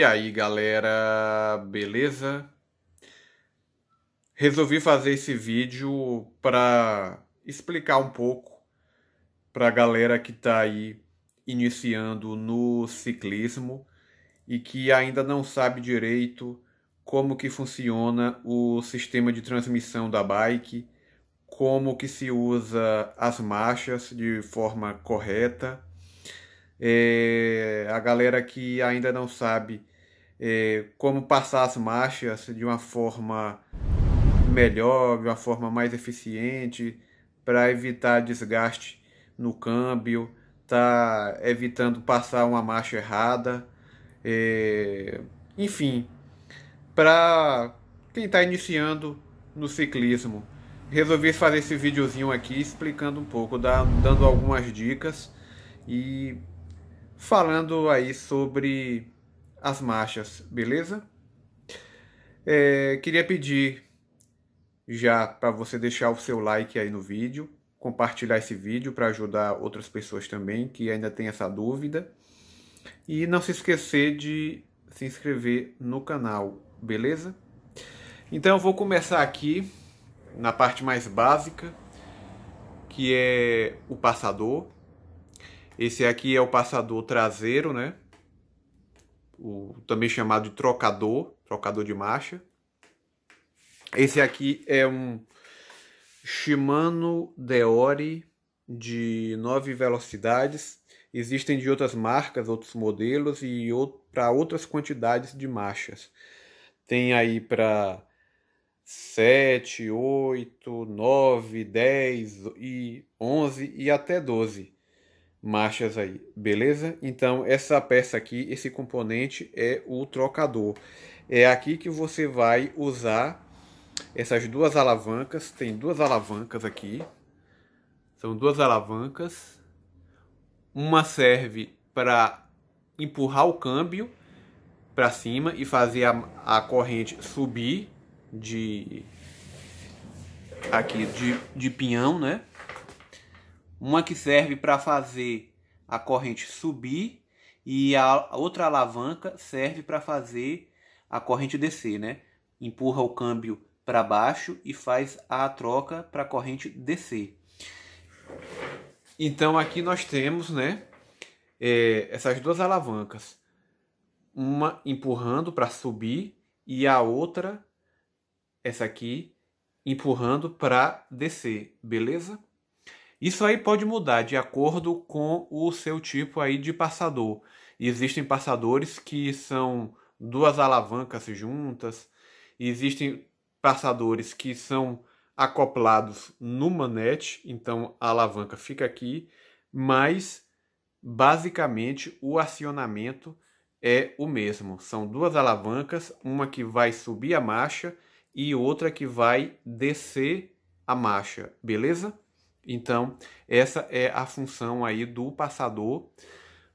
E aí galera, beleza? Resolvi fazer esse vídeo para explicar um pouco para a galera que está aí iniciando no ciclismo e que ainda não sabe direito como que funciona o sistema de transmissão da bike, como que se usa as marchas de forma correta. É, a galera que ainda não sabe é, como passar as marchas de uma forma melhor, de uma forma mais eficiente, para evitar desgaste no câmbio, tá evitando passar uma marcha errada, é, enfim, para quem está iniciando no ciclismo. Resolvi fazer esse videozinho aqui explicando um pouco, dando algumas dicas e falando aí sobre as marchas, beleza? É, queria pedir já para você deixar o seu like aí no vídeo, compartilhar esse vídeo para ajudar outras pessoas também que ainda tem essa dúvida. E não se esquecer de se inscrever no canal, beleza? Então eu vou começar aqui na parte mais básica, que é o passador. Esse aqui é o passador traseiro, né? o também chamado de trocador, trocador de marcha. Esse aqui é um Shimano Deore de 9 velocidades. Existem de outras marcas, outros modelos e para outras quantidades de marchas. Tem aí para 7, 8, 9, 10 e 11 e até 12 marchas aí, beleza? Então essa peça aqui, esse componente é o trocador. É aqui que você vai usar essas duas alavancas, tem duas alavancas aqui, são duas alavancas, uma serve para empurrar o câmbio para cima e fazer a, a corrente subir de aqui de, de pinhão, né? Uma que serve para fazer a corrente subir e a outra alavanca serve para fazer a corrente descer, né? Empurra o câmbio para baixo e faz a troca para a corrente descer. Então aqui nós temos, né, é, essas duas alavancas, uma empurrando para subir e a outra, essa aqui, empurrando para descer, beleza? Isso aí pode mudar de acordo com o seu tipo aí de passador. Existem passadores que são duas alavancas juntas, existem passadores que são acoplados no manete, então a alavanca fica aqui, mas basicamente o acionamento é o mesmo. São duas alavancas, uma que vai subir a marcha e outra que vai descer a marcha, beleza? Então, essa é a função aí do passador,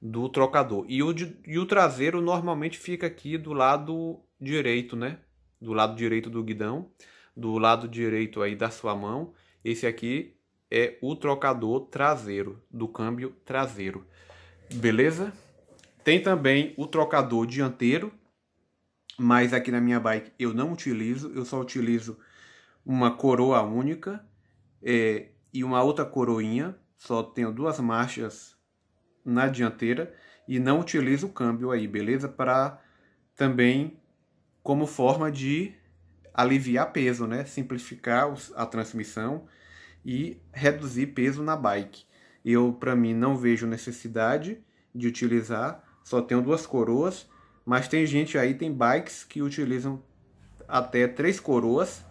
do trocador. E o, e o traseiro normalmente fica aqui do lado direito, né? Do lado direito do guidão, do lado direito aí da sua mão. Esse aqui é o trocador traseiro, do câmbio traseiro. Beleza? Tem também o trocador dianteiro, mas aqui na minha bike eu não utilizo, eu só utilizo uma coroa única. É, e uma outra coroinha, só tenho duas marchas na dianteira e não utilizo o câmbio aí, beleza? Para também como forma de aliviar peso, né? Simplificar a transmissão e reduzir peso na bike. Eu, para mim, não vejo necessidade de utilizar, só tenho duas coroas, mas tem gente aí, tem bikes que utilizam até três coroas,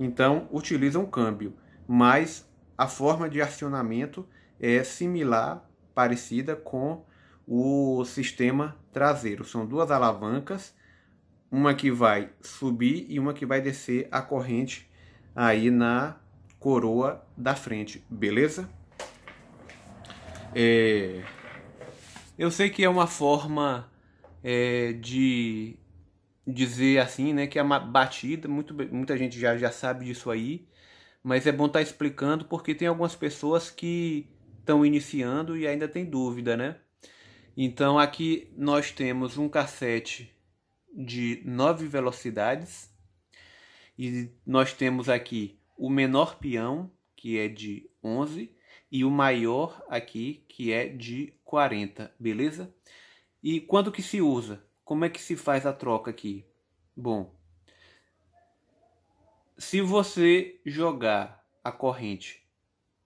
então utilizam câmbio, mas a forma de acionamento é similar, parecida com o sistema traseiro. São duas alavancas, uma que vai subir e uma que vai descer a corrente aí na coroa da frente, beleza? É... Eu sei que é uma forma é, de dizer assim, né, que é uma batida, muito, muita gente já, já sabe disso aí, mas é bom estar tá explicando porque tem algumas pessoas que estão iniciando e ainda tem dúvida, né? Então aqui nós temos um cassete de nove velocidades e nós temos aqui o menor peão, que é de 11, e o maior aqui, que é de 40, beleza? E quando que se usa? Como é que se faz a troca aqui? Bom, se você jogar a corrente,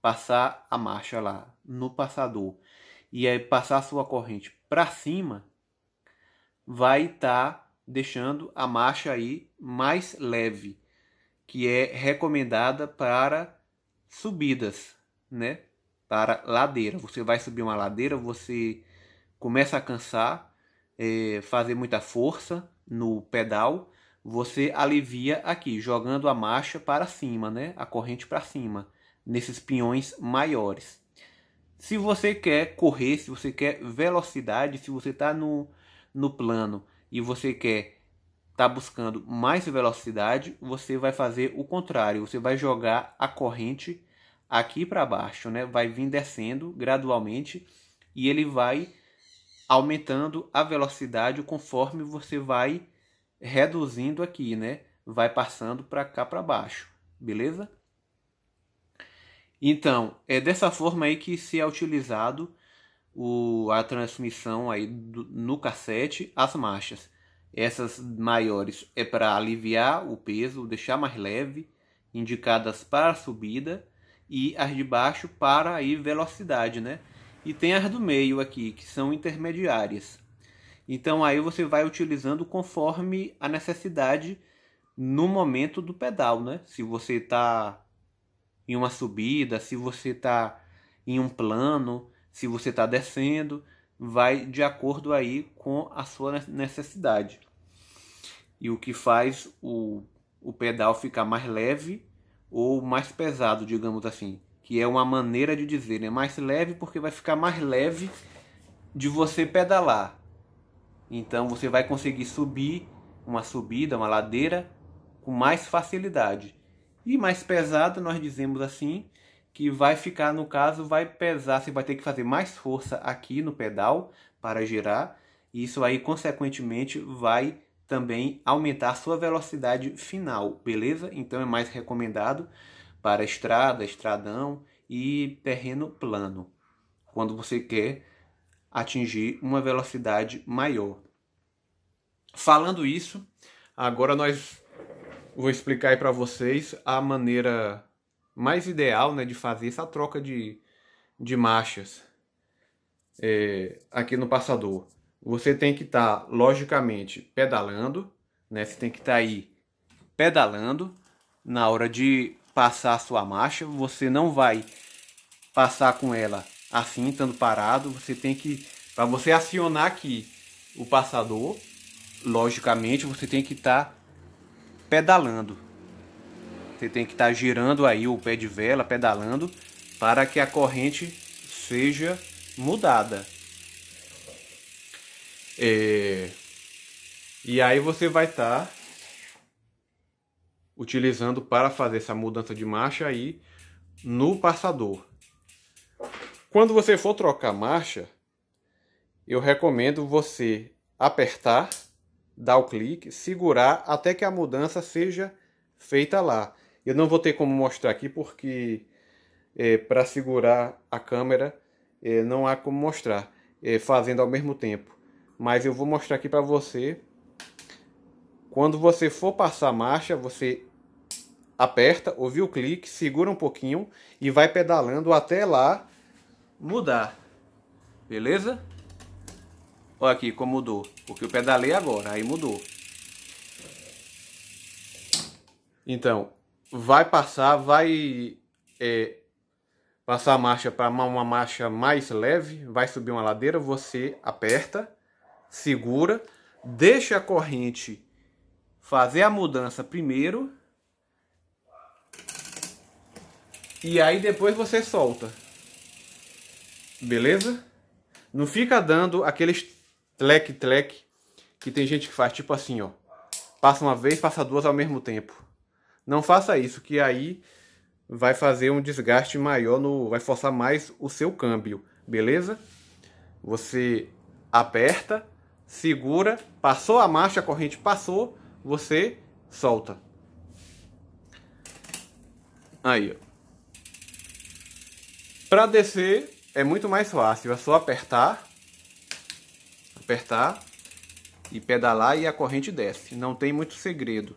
passar a marcha lá no passador e aí passar a sua corrente para cima, vai estar tá deixando a marcha aí mais leve, que é recomendada para subidas, né? Para ladeira. Você vai subir uma ladeira, você começa a cansar, é, fazer muita força no pedal você alivia aqui, jogando a marcha para cima, né? a corrente para cima, nesses pinhões maiores. Se você quer correr, se você quer velocidade, se você está no, no plano e você quer está buscando mais velocidade, você vai fazer o contrário, você vai jogar a corrente aqui para baixo, né? Vai vir descendo gradualmente e ele vai aumentando a velocidade conforme você vai reduzindo aqui, né? Vai passando para cá para baixo, beleza? Então, é dessa forma aí que se é utilizado o, a transmissão aí do, no cassete, as marchas. Essas maiores é para aliviar o peso, deixar mais leve, indicadas para subida, e as de baixo para aí velocidade, né? E tem as do meio aqui, que são intermediárias. Então aí você vai utilizando conforme a necessidade no momento do pedal, né? Se você está em uma subida, se você está em um plano, se você está descendo, vai de acordo aí com a sua necessidade. E o que faz o, o pedal ficar mais leve ou mais pesado, digamos assim. Que é uma maneira de dizer, né? Mais leve porque vai ficar mais leve de você pedalar. Então você vai conseguir subir uma subida, uma ladeira com mais facilidade. E mais pesada, nós dizemos assim, que vai ficar, no caso, vai pesar, você vai ter que fazer mais força aqui no pedal para girar, e isso aí, consequentemente, vai também aumentar a sua velocidade final, beleza? Então é mais recomendado para estrada, estradão e terreno plano, quando você quer atingir uma velocidade maior. Falando isso, agora nós vou explicar para vocês a maneira mais ideal né, de fazer essa troca de, de marchas é, aqui no passador. Você tem que estar, tá, logicamente, pedalando, né? Você tem que estar tá aí pedalando na hora de passar a sua marcha. Você não vai passar com ela assim, estando parado, você tem que para você acionar aqui o passador, logicamente você tem que estar tá pedalando. Você tem que estar tá girando aí o pé de vela, pedalando para que a corrente seja mudada. É... E aí você vai estar tá utilizando para fazer essa mudança de marcha aí no passador. Quando você for trocar marcha, eu recomendo você apertar, dar o clique, segurar até que a mudança seja feita lá. Eu não vou ter como mostrar aqui porque é, para segurar a câmera é, não há como mostrar é, fazendo ao mesmo tempo. Mas eu vou mostrar aqui para você. Quando você for passar a marcha, você aperta, ouviu o clique, segura um pouquinho e vai pedalando até lá mudar. Beleza? Olha aqui como mudou. Porque eu pedalei agora, aí mudou. Então, vai passar, vai é, passar a marcha para uma marcha mais leve, vai subir uma ladeira, você aperta, segura, deixa a corrente fazer a mudança primeiro e aí depois você solta. Beleza? Não fica dando aqueles tlec-tlec que tem gente que faz tipo assim, ó. Passa uma vez, passa duas ao mesmo tempo. Não faça isso, que aí vai fazer um desgaste maior, no, vai forçar mais o seu câmbio, beleza? Você aperta, segura, passou a marcha, a corrente passou, você solta. Aí, ó. Para descer, é muito mais fácil, é só apertar, apertar e pedalar e a corrente desce. Não tem muito segredo.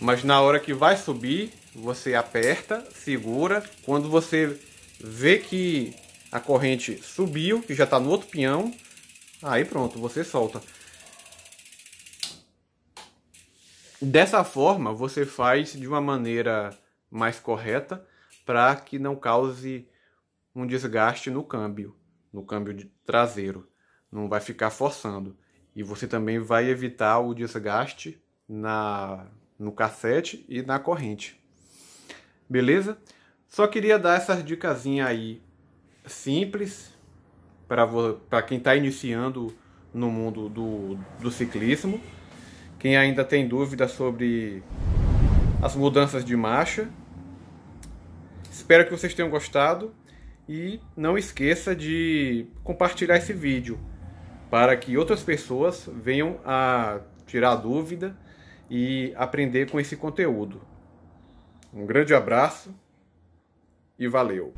Mas na hora que vai subir, você aperta, segura. Quando você vê que a corrente subiu, que já está no outro peão, aí pronto, você solta. Dessa forma, você faz de uma maneira mais correta para que não cause um desgaste no câmbio, no câmbio traseiro. Não vai ficar forçando. E você também vai evitar o desgaste na no cassete e na corrente. Beleza? Só queria dar essas dicasinha aí simples para quem está iniciando no mundo do, do ciclismo. Quem ainda tem dúvidas sobre as mudanças de marcha. Espero que vocês tenham gostado. E não esqueça de compartilhar esse vídeo para que outras pessoas venham a tirar dúvida e aprender com esse conteúdo. Um grande abraço e valeu!